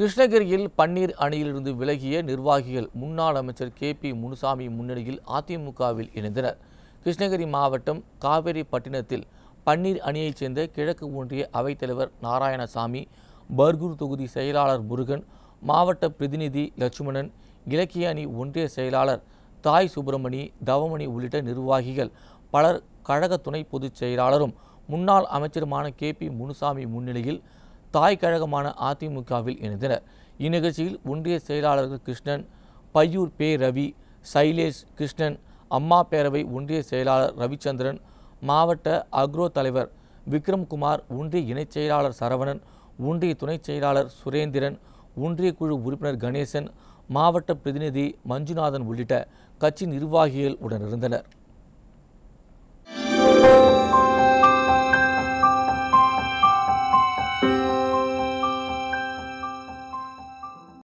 கிருஷ்ணகிரியில் பன்னீர் அணியிலிருந்து விலகிய நிர்வாகிகள் முன்னாள் அமைச்சர் கே பி முனுசாமி முன்னணியில் அதிமுகவில் இணைந்தனர் கிருஷ்ணகிரி மாவட்டம் பட்டினத்தில் பன்னீர் அணியைச் சேர்ந்த கிழக்கு ஒன்றிய அவைத்தலைவர் நாராயணசாமி பர்கூர் தொகுதி செயலாளர் முருகன் மாவட்ட பிரதிநிதி லட்சுமணன் இலக்கிய அணி ஒன்றிய செயலாளர் தாய் சுப்பிரமணி தவமணி உள்ளிட்ட நிர்வாகிகள் பலர் கழக துணை பொதுச் செயலாளரும் முன்னாள் அமைச்சருமான கே பி முனுசாமி முன்னிலையில் தாய் கழகமான அதிமுகவில் இணைந்தனர் இந்நிகழ்ச்சியில் ஒன்றிய செயலாளர்கள் கிருஷ்ணன் பையூர் பே ரவி சைலேஷ் கிருஷ்ணன் அம்மா பேரவை ஒன்றிய செயலாளர் ரவிச்சந்திரன் மாவட்ட அக்ரோ தலைவர் விக்ரம்குமார் ஒன்றிய இணைச் செயலாளர் சரவணன் ஒன்றிய துணைச் செயலாளர் சுரேந்திரன் ஒன்றிய குழு உறுப்பினர் கணேசன் மாவட்ட பிரதிநிதி மஞ்சுநாதன் உள்ளிட்ட கட்சி நிர்வாகிகள் உடனிருந்தனர்